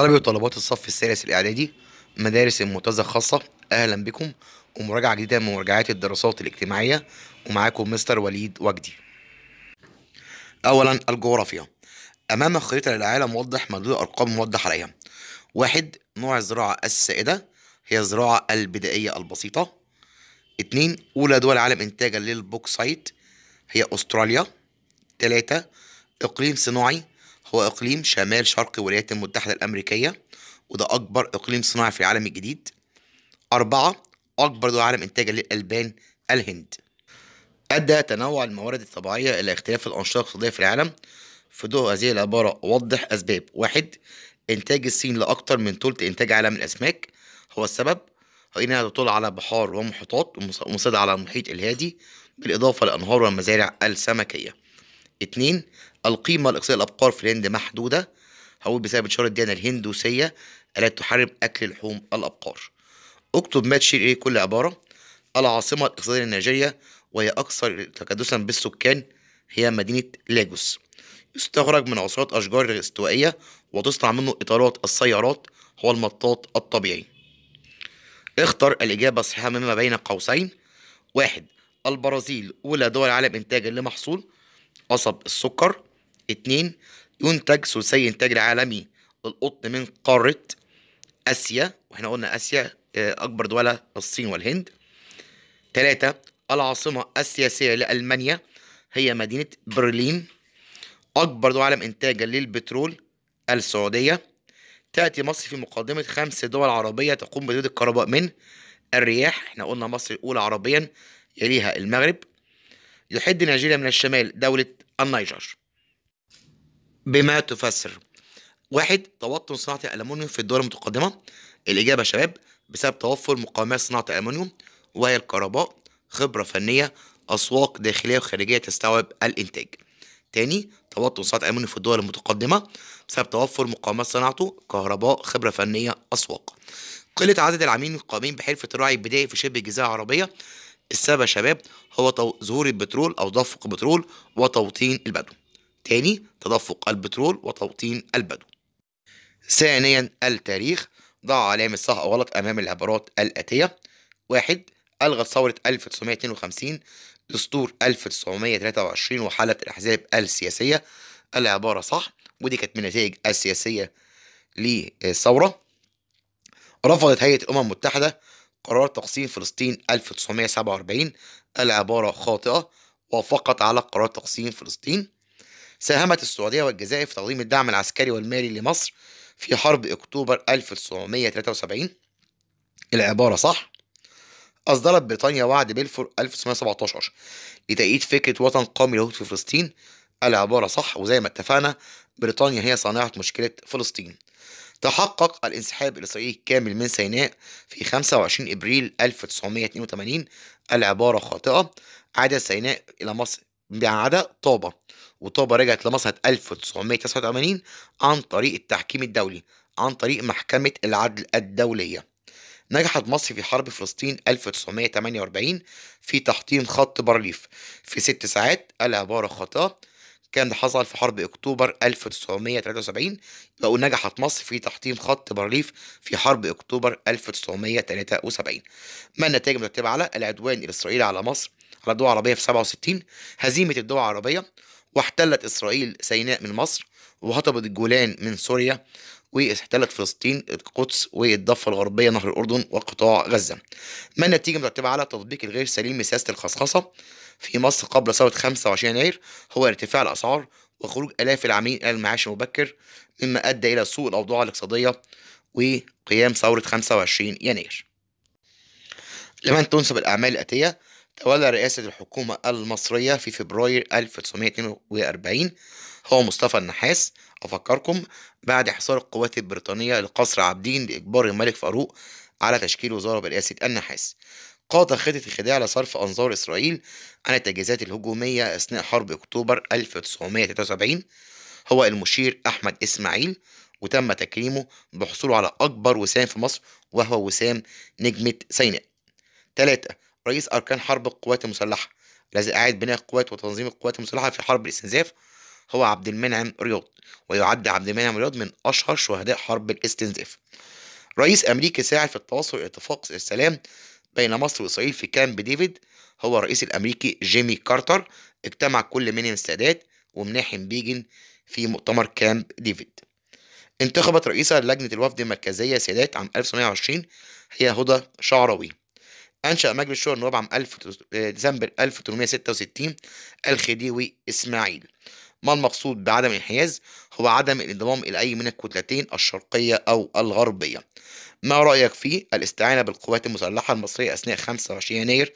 طلبة وطلبات الصف الثالث الإعدادي مدارس الممتازة الخاصة أهلا بكم ومراجعة جديدة من مراجعات الدراسات الاجتماعية ومعاكم مستر وليد وجدي أولا الجغرافيا أمام خريطة للعالم موضح مدلول الأرقام موضح عليها واحد نوع الزراعة السائدة هي الزراعة البدائية البسيطة اتنين أولى دول العالم إنتاجا للبوكسايت هي أستراليا تلاتة إقليم صناعي هو إقليم شمال شرق الولايات المتحدة الأمريكية وده أكبر إقليم صناعي في العالم الجديد أربعة أكبر دول عالم إنتاجا للألبان الهند أدى تنوع الموارد الطبيعية إلى اختلاف الأنشطة الاقتصادية في العالم في ضوء هذه العبارة وضح أسباب واحد إنتاج الصين لأكثر من ثلث إنتاج عالم الأسماك هو السبب إنها تطل على بحار ومحيطات ومسيطرة على المحيط الهادي بالإضافة لأنهار والمزارع السمكية اتنين القيمة الاقتصادية للأبقار في الهند محدودة هقول بسبب انتشار الديانة الهندوسية التي تحرم أكل لحوم الأبقار اكتب ما تشير إليه كل عبارة العاصمة الاقتصادية لنيجيريا وهي أكثر تكدسا بالسكان هي مدينة لاجوس يستخرج من عصارات أشجار استوائية وتصنع منه إطارات السيارات هو المطاط الطبيعي اختر الإجابة الصحيحة مما بين قوسين واحد البرازيل أولى دول العالم إنتاجا لمحصول قصب السكر اتنين ينتج ثلثي الانتاج العالمي القطن من قارة آسيا واحنا قلنا آسيا آه، أكبر دولة الصين والهند تلاتة العاصمة السياسية لألمانيا هي مدينة برلين أكبر دول عالم إنتاجا للبترول السعودية تأتي مصر في مقدمة خمس دول عربية تقوم بتوليد الكهرباء من الرياح احنا قلنا مصر الأولى عربيا يليها المغرب يحد نيجيريا من الشمال دولة النيجر بما تفسر واحد توطن صناعة الألمنيوم في الدول المتقدمة الإجابة شباب بسبب توفر مقاومات صناعة الألمنيوم وهي الكهرباء خبرة فنية أسواق داخلية وخارجية تستوعب الإنتاج تاني توطن صناعة الألمنيوم في الدول المتقدمة بسبب توفر مقاومات صناعته كهرباء خبرة فنية أسواق قلة عدد العاملين القائمين بحرفة الراعي البدائي في شبه الجزيرة العربية السبب يا شباب هو ظهور البترول أو تدفق البترول وتوطين البدو تاني تدفق البترول وتوطين البدو ثانيا التاريخ ضع علامة صح أو غلط أمام العبارات الآتية واحد ألغت ثورة 1952 دستور 1923 وحالة الأحزاب السياسية العبارة صح ودي كانت من النتائج السياسية للثورة رفضت هيئة الأمم المتحدة قرار تقسيم فلسطين 1947 العبارة خاطئة وافقت على قرار تقسيم فلسطين ساهمت السعودية والجزائر في تقديم الدعم العسكري والمالي لمصر في حرب أكتوبر 1973 العبارة صح أصدرت بريطانيا وعد بلفور 1917 لتأييد فكرة وطن قومي يهود في فلسطين العبارة صح وزي ما اتفقنا بريطانيا هي صانعة مشكلة فلسطين تحقق الانسحاب الإسرائيلي الكامل من سيناء في 25 إبريل 1982 العبارة خاطئة عاد سيناء إلى مصر بعد طابة وطابة رجعت لمصر 1989 عن طريق التحكيم الدولي عن طريق محكمة العدل الدولية نجحت مصر في حرب فلسطين 1948 في تحطيم خط بارليف في ست ساعات العبارة خاطئة الكلام ده حصل في حرب اكتوبر 1973 ونجحت نجحت مصر في تحطيم خط بارليف في حرب اكتوبر 1973 ما النتائج المترتبه على العدوان الاسرائيلي على مصر على الدول العربيه في 67 هزيمه الدول العربيه واحتلت اسرائيل سيناء من مصر وهطبت الجولان من سوريا واحتلت فلسطين القدس والضفة الغربية نهر الأردن وقطاع غزة ما النتيجة مترتبة على التطبيق الغير سليم لسياسة الخصخصة في مصر قبل ثورة 25 يناير هو ارتفاع الأسعار وخروج آلاف العاملين إلى المعاش المبكر مما أدى إلى سوء الأوضاع الاقتصادية وقيام ثورة 25 يناير لمن تنسب الأعمال الآتية تولى رئاسة الحكومة المصرية في فبراير 1942 هو مصطفى النحاس أفكركم بعد حصار القوات البريطانية لقصر عابدين لإجبار الملك فاروق على تشكيل وزارة برئاسة النحاس قاد خطة الخداع لصرف أنظار إسرائيل عن التجهيزات الهجومية أثناء حرب أكتوبر 1973 هو المشير أحمد إسماعيل وتم تكريمه بحصوله على أكبر وسام في مصر وهو وسام نجمة سيناء 3. رئيس أركان حرب القوات المسلحة الذي أعاد بناء القوات وتنظيم القوات المسلحة في حرب الاستنزاف هو عبد المنعم رياض ويعد عبد المنعم رياض من أشهر شهداء حرب الاستنزاف رئيس أمريكي ساعد في التوصل لاتفاق السلام بين مصر وإسرائيل في كامب ديفيد هو الرئيس الأمريكي جيمي كارتر اجتمع كل منهم السادات ومناحم بيجن في مؤتمر كامب ديفيد انتخبت رئيسة لجنة الوفد المركزية سادات عام 1920 هي هدى شعراوي أنشأ مجلس شورى النواب عام 1000 ديسمبر 1866 الخديوي إسماعيل ما المقصود بعدم الانحياز هو عدم الانضمام إلى أي من الكتلتين الشرقية أو الغربية ما رأيك في الاستعانة بالقوات المسلحة المصرية أثناء 25 يناير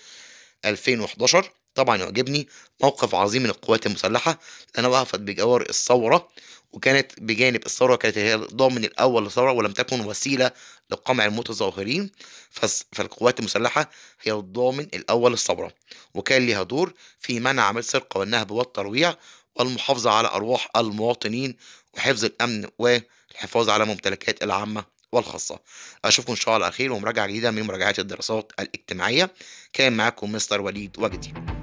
2011 طبعا يعجبني موقف عظيم من القوات المسلحة لأنها وقفت بجوار الثورة وكانت بجانب الثورة كانت هي ضامن الأول للثورة ولم تكن وسيلة لقمع المتظاهرين فالقوات المسلحة هي الضامن الأول للثورة وكان لها دور في منع عمل السرقة والنهب والترويع والمحافظة على أرواح المواطنين وحفظ الأمن والحفاظ على ممتلكات العامة والخاصة أشوفكم إن شاء الله على خير ومراجعة جديدة من مراجعات الدراسات الاجتماعية كان معاكم مستر وليد وجدي